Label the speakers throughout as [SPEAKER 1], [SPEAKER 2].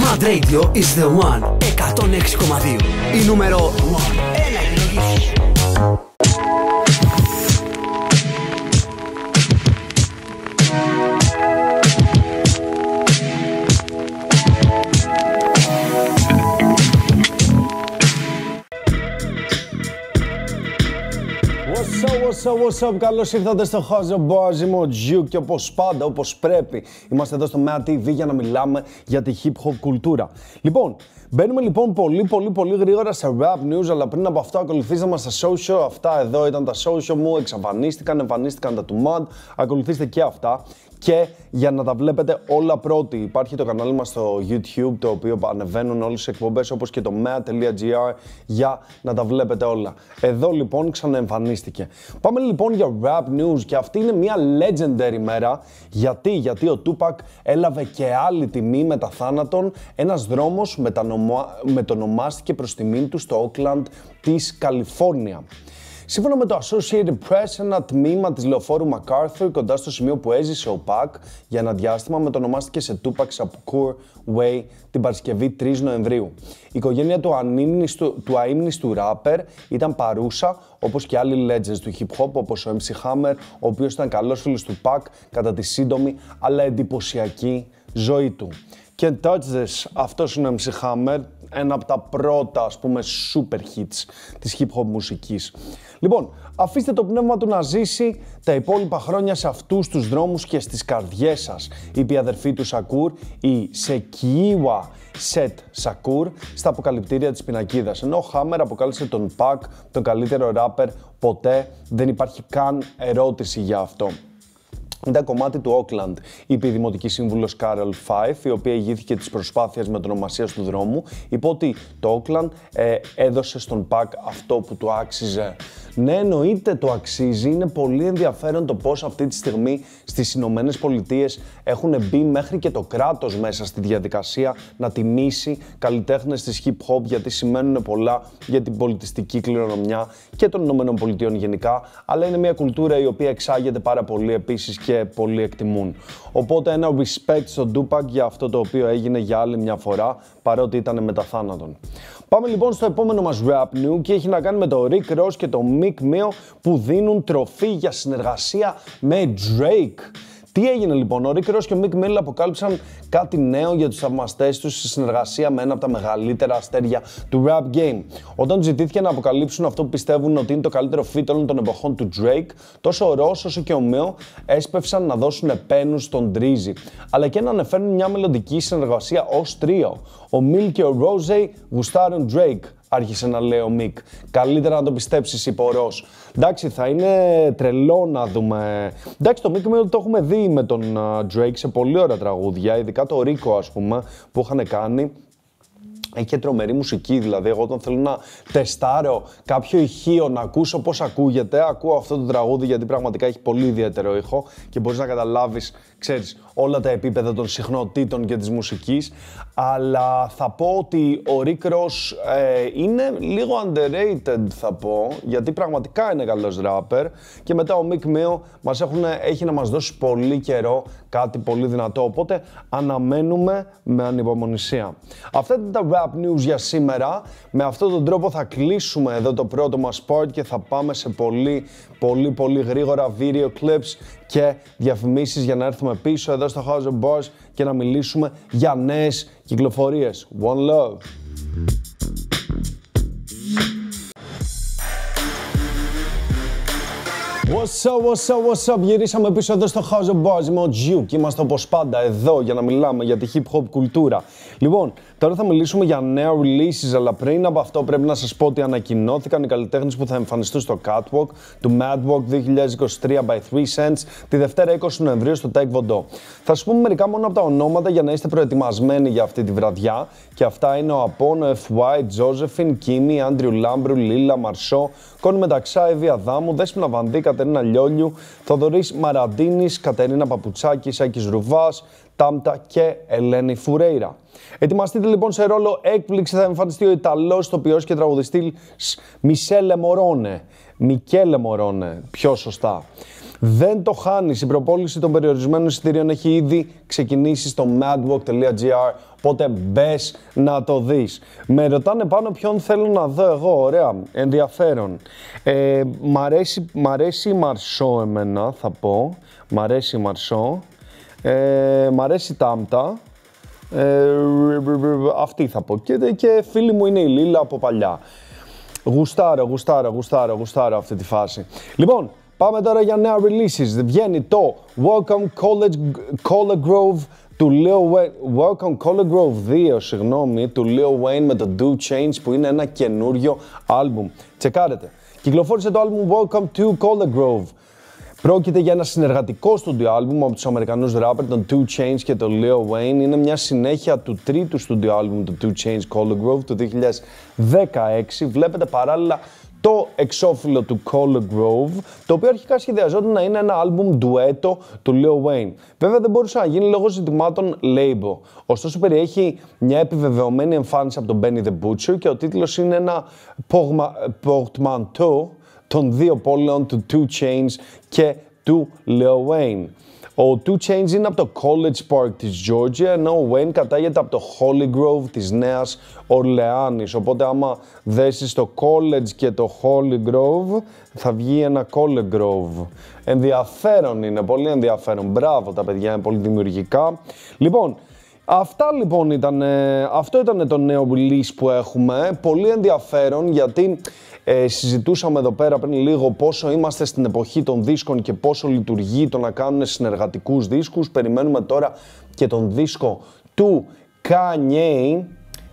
[SPEAKER 1] Mad Radio is the one, 106,2. Η νούμερο 1. Ένα γύρις. What's up, what's up, καλώς ήρθατε στο Χάζο Μπόζι Μοτζιού και όπως πάντα, όπως πρέπει, είμαστε εδώ στο Mea TV για να μιλάμε για τη hip hop κουλτούρα. Λοιπόν, μπαίνουμε λοιπόν πολύ πολύ πολύ γρήγορα σε rap news, αλλά πριν από αυτό ακολουθήστε μα στα social, αυτά εδώ ήταν τα social μου, εξαφανίστηκαν, εμφανίστηκαν τα του MAD, ακολουθήστε και αυτά και για να τα βλέπετε όλα πρώτοι. Υπάρχει το κανάλι μας στο YouTube, το οποίο ανεβαίνουν όλες τις εκπομπές, όπως και το mea.gr, για να τα βλέπετε όλα. Εδώ λοιπόν ξαναεμφανίστηκε. Πάμε λοιπόν για Rap News και αυτή είναι μια legendary μέρα. Γιατί, γιατί ο Tupac έλαβε και άλλη τιμή μετά θάνατον. Ένας δρόμος μετανομα... μετονομάστηκε προς τιμήν του στο Oakland της Καλιφόρνια. Σύμφωνα με το Associated Press, ένα τμήμα της λεωφόρου MacArthur κοντά στο σημείο που έζησε ο Πακ για ένα διάστημα μετονομάστηκε σε Tupac Shakur Way την Παρασκευή 3 Νοεμβρίου. Η οικογένεια του αείμνηστου του ράπερ ήταν παρούσα, όπως και άλλοι legends του hip hop, όπως ο MC Hammer, ο οποίος ήταν καλός φίλος του Πακ κατά τη σύντομη αλλά εντυπωσιακή ζωή του. Και touch this, αυτός είναι ο MC Hammer, ένα από τα πρώτα ας πούμε super hits της hip hop μουσικής. Λοιπόν, αφήστε το πνεύμα του να ζήσει τα υπόλοιπα χρόνια σε αυτούς τους δρόμους και στις καρδιές σας, είπε η αδερφή του Σακούρ, η Σεκίουα Σετ Σακούρ, στα αποκαλυπτήρια της πινακίδας. Ενώ ο Χάμερ αποκάλυψε τον Πακ, τον καλύτερο ράπερ ποτέ, δεν υπάρχει καν ερώτηση για αυτό ήταν κομμάτι του Οκλαντ», είπε η Δημοτική Σύμβουλος Κάρολ Φάιφ, η οποία ηγήθηκε της προσπάθειας μετονομασία του δρόμου, είπε ότι το Οκλαντ ε, έδωσε στον Πακ αυτό που του άξιζε. Ναι, εννοείται το αξίζει. Είναι πολύ ενδιαφέρον το πώς αυτή τη στιγμή στις Ηνωμένες Πολιτείες έχουν μπει μέχρι και το κράτος μέσα στη διαδικασία να τιμήσει καλλιτέχνες της hip hop, γιατί σημαίνουν πολλά για την πολιτιστική κληρονομιά και των Ηνωμένων Πολιτείων γενικά. Αλλά είναι μια κουλτούρα η οποία εξάγεται πάρα πολύ επίσης και πολλοί εκτιμούν. Οπότε ένα respect στον Τούπακ για αυτό το οποίο έγινε για άλλη μια φορά, παρότι ήταν μετά θάνατον. Πάμε λοιπόν στο επόμενο μας rap new και έχει να κάνει με το Rick Ross και το Mick Mio που δίνουν τροφή για συνεργασία με Drake. Τι έγινε λοιπόν, ο Rick και ο Μικ Μίλ αποκάλυψαν κάτι νέο για τους θαυμαστές τους σε συνεργασία με ένα από τα μεγαλύτερα αστέρια του rap game. Όταν τους ζητήθηκε να αποκαλύψουν αυτό που πιστεύουν ότι είναι το καλύτερο fit όλων των εποχών του Drake, τόσο ο Ross όσο και ο Μέο έσπευσαν να δώσουν επένους στον Τρίζι, αλλά και να ανεφέρουν μια μελλοντική συνεργασία ως τρίο. Ο Μίλ και ο Rose γουστάρουν Drake, άρχισε να λέει ο Μικ. Καλύτερα να το πιστέψεις, είπε ο Εντάξει, θα είναι τρελό να δούμε. Εντάξει, το Μικ το έχουμε δει με τον Drake σε πολύ ωραία τραγούδια, ειδικά το Ρίκο, ας πούμε, που είχαν κάνει. Έχει και τρομερή μουσική, δηλαδή εγώ όταν θέλω να τεστάρω κάποιο ηχείο, να ακούσω πώς ακούγεται, ακούω αυτό το τραγούδι γιατί πραγματικά έχει πολύ ιδιαίτερο ήχο και μπορείς να καταλάβεις ξέρεις, όλα τα επίπεδα των συχνοτήτων και της μουσικής, αλλά θα πω ότι ο Rick Ross ε, είναι λίγο underrated θα πω, γιατί πραγματικά είναι καλός ράπερ και μετά ο Mick Mio μας έχουν, έχει να μας δώσει πολύ καιρό κάτι πολύ δυνατό, οπότε αναμένουμε με ανυπομονησία. Αυτά ήταν τα rap news για σήμερα, με αυτόν τον τρόπο θα κλείσουμε εδώ το πρώτο μας part και θα πάμε σε πολύ πολύ πολύ γρήγορα video clips και διαφημίσεις για να έρθουμε πίσω εδώ στο House of Boss και να μιλήσουμε για νέες κυκλοφορίες. One love! What's up, what's up, what's up, γυρίσαμε πίσω εδώ στο House of Boys με ο Τζιου και είμαστε όπως πάντα εδώ για να μιλάμε για τη hip hop κουλτούρα. Λοιπόν, Τώρα θα μιλήσουμε για νέα releases, αλλά πριν από αυτό πρέπει να σας πω ότι ανακοινώθηκαν οι καλλιτέχνες που θα εμφανιστούν στο Catwalk του Madwalk 2023 by 3 Cents τη Δευτέρα 20 Νοεμβρίου στο Tech Vondo. Θα σας πούμε μερικά μόνο από τα ονόματα για να είστε προετοιμασμένοι για αυτή τη βραδιά και αυτά είναι ο Απόνο, FY, Josephine, Kimi, Andrew Λάμπρου, Λίλα, Μαρσό, Κόνη Μεταξά, Εύη Αδάμου, Δέσποινα Βανδί, Κατερίνα Λιόλιου, Θοδωρής Μαραντίνης, Κατερίνα Παπουτσάκη, Σάκης Ρουβάς, Τάμτα και Ελένη Φουρέιρα. Ετοιμαστείτε λοιπόν σε ρόλο έκπληξη θα εμφανιστεί ο Ιταλός τοπιός και τραγουδιστής Μισελε Μωρόνε. Μικέλε Μωρόνε, πιο σωστά. Δεν το χάνεις. Η προπόληση των περιορισμένων εισιτηρίων έχει ήδη ξεκινήσει στο madwalk.gr. Οπότε μπες να το δεις. Με ρωτάνε πάνω ποιον θέλω να δω εγώ. Ωραία, ενδιαφέρον. Ε, μ, αρέσει, μ' η Μαρσό εμένα, θα πω. Μ' αρέσει η Μαρσό. Ε, μ' αρέσει η Τάμτα. Ε, αυτή θα πω. Και, και φίλη μου είναι η Λίλα από παλιά. Γουστάρα, γουστάρα, γουστάρα, γουστάρα αυτή τη φάση. Λοιπόν, πάμε τώρα για νέα releases. Βγαίνει το Welcome College, College Grove του Leo Wayne, Welcome Grove 2, συγγνώμη, του Leo Wayne με το Do Change που είναι ένα καινούριο άλμπουμ. Τσεκάρετε. Κυκλοφόρησε το άλμπουμ Welcome to Color Grove Πρόκειται για ένα συνεργατικό στούντιο άλμπουμ από τους Αμερικανούς ράπερ, τον 2 Chainz και τον Leo Wayne. Είναι μια συνέχεια του τρίτου στούντιο άλμπουμ του 2 Chainz, Color Grove, του 2016. Βλέπετε παράλληλα το εξώφυλλο του Color Grove, το οποίο αρχικά σχεδιαζόταν να είναι ένα άλμπουμ ντουέτο του Leo Wayne. Βέβαια δεν μπορούσε να γίνει λόγω ζητημάτων label. Ωστόσο περιέχει μια επιβεβαιωμένη εμφάνιση από τον Benny the Butcher και ο τίτλος είναι ένα portmanteau, των δύο πόλεων του Two Chains και του Lil Wayne. Ο Two Chains είναι από το College Park της Georgia, ενώ ο Wayne κατάγεται από το Holy Grove της Νέας Ορλεάνης. Οπότε άμα δέσεις το College και το Holy Grove, θα βγει ένα College Grove. Ενδιαφέρον είναι, πολύ ενδιαφέρον. Μπράβο τα παιδιά, είναι πολύ δημιουργικά. Λοιπόν, Αυτά λοιπόν ήταν, αυτό ήταν το νέο release που έχουμε. Πολύ ενδιαφέρον γιατί ε, συζητούσαμε εδώ πέρα πριν λίγο πόσο είμαστε στην εποχή των δίσκων και πόσο λειτουργεί το να κάνουν συνεργατικούς δίσκους. Περιμένουμε τώρα και τον δίσκο του Kanye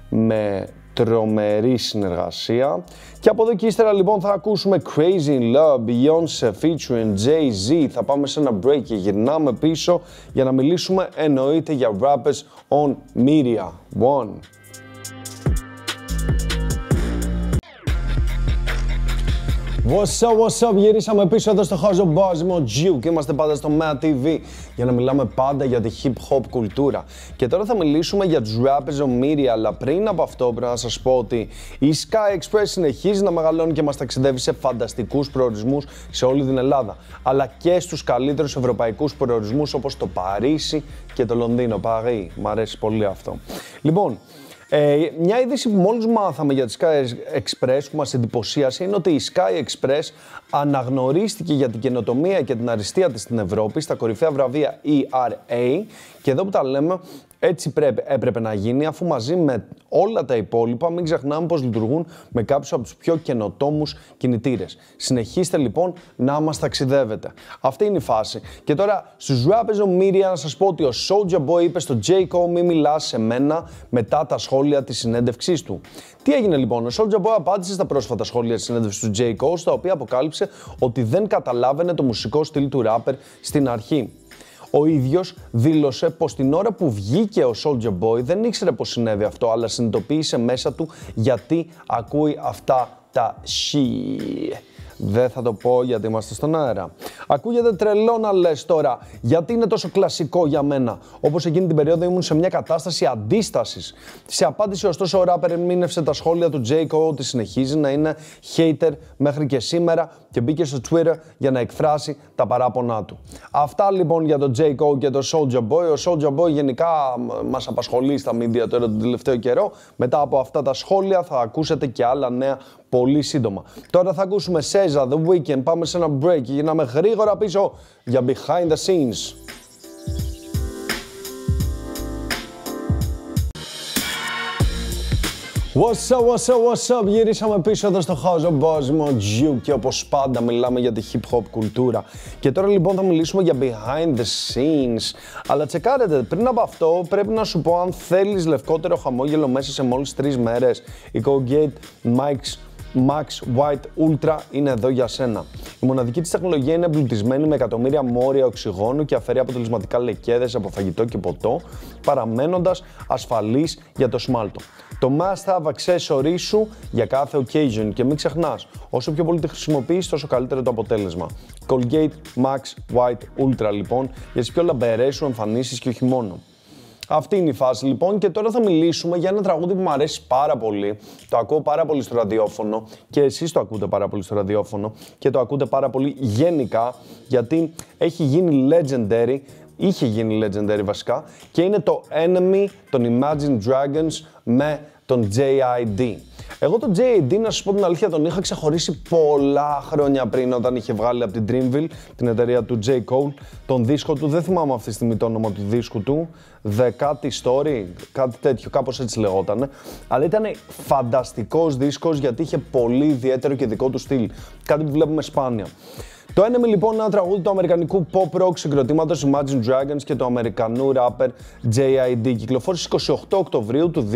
[SPEAKER 1] με τρομερή συνεργασία. Και από εδώ και ύστερα λοιπόν θα ακούσουμε Crazy in Love, Beyoncé featuring Jay-Z. Θα πάμε σε ένα break και γυρνάμε πίσω για να μιλήσουμε εννοείται για Rappers on Media. One. What's up, what's up, γυρίσαμε πίσω εδώ στο House of ο Τζιου και είμαστε πάντα στο Mea TV για να μιλάμε πάντα για τη hip hop κουλτούρα. Και τώρα θα μιλήσουμε για τους rappers on αλλά πριν από αυτό πρέπει να σας πω ότι η Sky Express συνεχίζει να μεγαλώνει και μας ταξιδεύει σε φανταστικούς προορισμούς σε όλη την Ελλάδα, αλλά και στους καλύτερους ευρωπαϊκούς προορισμούς όπως το Παρίσι και το Λονδίνο, Παρί. Μ' αρέσει πολύ αυτό. Λοιπόν, ε, μια είδηση που μόλις μάθαμε για τη Sky Express που μας εντυπωσίασε είναι ότι η Sky Express αναγνωρίστηκε για την καινοτομία και την αριστεία της στην Ευρώπη στα κορυφαία βραβεία ERA και εδώ που τα λέμε έτσι πρέπει, έπρεπε να γίνει, αφού μαζί με όλα τα υπόλοιπα μην ξεχνάμε πώς λειτουργούν με κάποιους από τους πιο καινοτόμους κινητήρες. Συνεχίστε λοιπόν να μας ταξιδεύετε. Αυτή είναι η φάση. Και τώρα στους of Media να σας πω ότι ο Soulja Boy είπε στο Jayco μη μιλάς σε μένα μετά τα σχόλια της συνέντευξής του. Τι έγινε λοιπόν, ο Soulja Boy απάντησε στα πρόσφατα σχόλια της συνέντευξης του Jayco, στα οποία αποκάλυψε ότι δεν καταλάβαινε το μουσικό στυλ του rapper στην αρχή. Ο ίδιος δήλωσε πως την ώρα που βγήκε ο Soldier Boy δεν ήξερε πως συνέβη αυτό, αλλά συνειδητοποίησε μέσα του γιατί ακούει αυτά τα shit. Δεν θα το πω γιατί είμαστε στον αέρα. Ακούγεται τρελό να λες τώρα, γιατί είναι τόσο κλασικό για μένα. Όπως εκείνη την περίοδο ήμουν σε μια κατάσταση αντίστασης. Σε απάντηση, ωστόσο, ο ράπερ ερμήνευσε τα σχόλια του Τζέικο ότι συνεχίζει να είναι hater μέχρι και σήμερα και μπήκε στο Twitter για να εκφράσει τα παράπονά του. Αυτά λοιπόν για τον Τζέικο και τον Soulja Boy. Ο Soulja Boy γενικά μας απασχολεί στα media τώρα τον τελευταίο καιρό. Μετά από αυτά τα σχόλια θα ακούσετε και άλλα νέα πολύ σύντομα. Τώρα θα ακούσουμε Σέζα, The Weekend, πάμε σε ένα break και γυρνάμε γρήγορα πίσω για Behind the Scenes. What's up, what's up, what's up, γυρίσαμε πίσω εδώ στο House of Boss Mojo και όπως πάντα μιλάμε για τη hip hop κουλτούρα και τώρα λοιπόν θα μιλήσουμε για behind the scenes αλλά τσεκάρετε, πριν από αυτό πρέπει να σου πω αν θέλεις λευκότερο χαμόγελο μέσα σε μόλις τρεις μέρες η Colgate Max White Ultra είναι εδώ για σένα. Η μοναδική της τεχνολογία είναι εμπλουτισμένη με εκατομμύρια μόρια οξυγόνου και αφαιρεί αποτελεσματικά λεκέδες από φαγητό και ποτό, παραμένοντας ασφαλής για το σμάλτο. Το must have accessory σου για κάθε occasion και μην ξεχνάς, όσο πιο πολύ τη χρησιμοποιείς, τόσο καλύτερο το αποτέλεσμα. Colgate Max White Ultra λοιπόν για τις πιο λαμπερές σου εμφανίσεις και όχι μόνο. Αυτή είναι η φάση λοιπόν και τώρα θα μιλήσουμε για ένα τραγούδι που μου αρέσει πάρα πολύ. Το ακούω πάρα πολύ στο ραδιόφωνο και εσείς το ακούτε πάρα πολύ στο ραδιόφωνο και το ακούτε πάρα πολύ γενικά γιατί έχει γίνει legendary είχε γίνει legendary βασικά και είναι το Enemy των Imagine Dragons με τον JID. Εγώ τον JID, να σα πω την αλήθεια, τον είχα ξεχωρίσει πολλά χρόνια πριν όταν είχε βγάλει από την Dreamville, την εταιρεία του J. Cole, τον δίσκο του. Δεν θυμάμαι αυτή τη στιγμή το όνομα του δίσκου του. The th story, κάτι τέτοιο, κάπως έτσι λεγόταν. Αλλά ήταν φανταστικός δίσκος γιατί είχε πολύ ιδιαίτερο και δικό του στυλ. Κάτι που βλέπουμε σπάνια. Το Enemy λοιπόν είναι ένα τραγούδι του αμερικανικού pop rock συγκροτήματος Imagine Dragons και του αμερικανού rapper JID. Κυκλοφόρησε 28 Οκτωβρίου του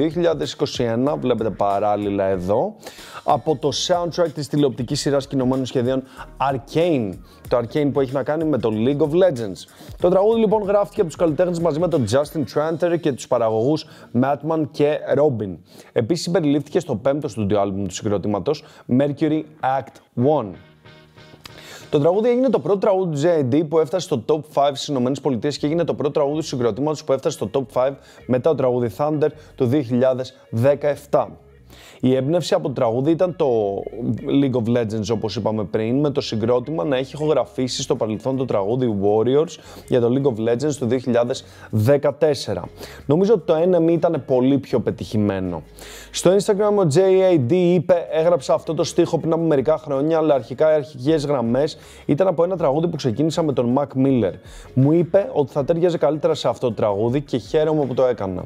[SPEAKER 1] 2021, βλέπετε παράλληλα εδώ, από το soundtrack της τηλεοπτικής σειράς κινωμένων σχεδίων Arcane. Το Arcane που έχει να κάνει με το League of Legends. Το τραγούδι λοιπόν γράφτηκε από τους καλλιτέχνες μαζί με τον Justin Tranter και τους παραγωγούς Mattman και Robin. Επίσης, συμπεριλήφθηκε στο πέμπτο στούντιο άλμπουμ του συγκροτήματος Mercury Act 1. Το τραγούδι έγινε το πρώτο τραγούδι του JD που έφτασε στο top 5 στις ΗΠΑ και έγινε το πρώτο τραγούδι του συγκροτήματος που έφτασε στο top 5 μετά το τραγούδι Thunder το 2017. Η έμπνευση από το τραγούδι ήταν το League of Legends, όπως είπαμε πριν, με το συγκρότημα να έχει ηχογραφήσει στο παρελθόν το τραγούδι Warriors για το League of Legends του 2014. Νομίζω ότι το NME ήταν πολύ πιο πετυχημένο. Στο Instagram ο JAD είπε: Έγραψα αυτό το στίχο πριν από μερικά χρόνια, αλλά αρχικά οι αρχικές γραμμές ήταν από ένα τραγούδι που ξεκίνησα με τον Mac Miller. Μου είπε ότι θα τέριαζε καλύτερα σε αυτό το τραγούδι και χαίρομαι που το έκανα.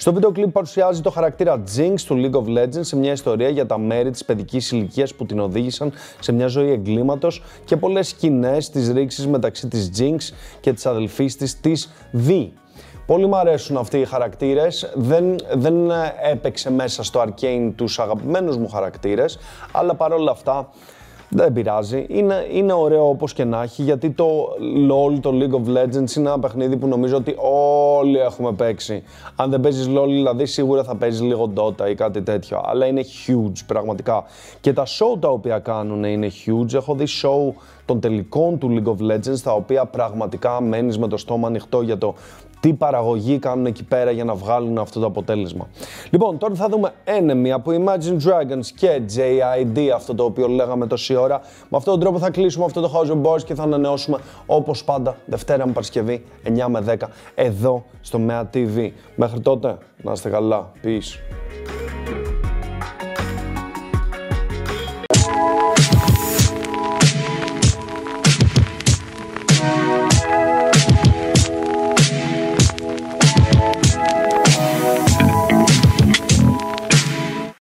[SPEAKER 1] Στο βίντεο κλιπ παρουσιάζει το χαρακτήρα Jinx του League of Legends σε μια ιστορία για τα μέρη της παιδικής ηλικίας που την οδήγησαν σε μια ζωή εγκλήματος και πολλές σκηνές της ρήξης μεταξύ της Jinx και της αδελφής της, της V. Πολύ μου αρέσουν αυτοί οι χαρακτήρες, δεν, δεν έπαιξε μέσα στο Arcane τους αγαπημένους μου χαρακτήρες, αλλά παρόλα αυτά δεν πειράζει. Είναι, είναι ωραίο όπως και να έχει, γιατί το LOL, το League of Legends είναι ένα παιχνίδι που νομίζω ότι όλοι έχουμε παίξει. Αν δεν παίζεις LOL, δηλαδή σίγουρα θα παίζεις λίγο Dota ή κάτι τέτοιο. Αλλά είναι huge πραγματικά. Και τα show τα οποία κάνουν είναι huge. Έχω δει show των τελικών του League of Legends, τα οποία πραγματικά μένεις με το στόμα ανοιχτό για το τι παραγωγή κάνουν εκεί πέρα για να βγάλουν αυτό το αποτέλεσμα. Λοιπόν, τώρα θα δούμε Enemy από Imagine Dragons και JID, αυτό το οποίο λέγαμε τόση ώρα. Με αυτόν τον τρόπο θα κλείσουμε αυτό το House of Boys και θα ανανεώσουμε όπως πάντα Δευτέρα με Παρασκευή 9 με 10 εδώ στο MEA TV. Μέχρι τότε, να είστε καλά. Peace.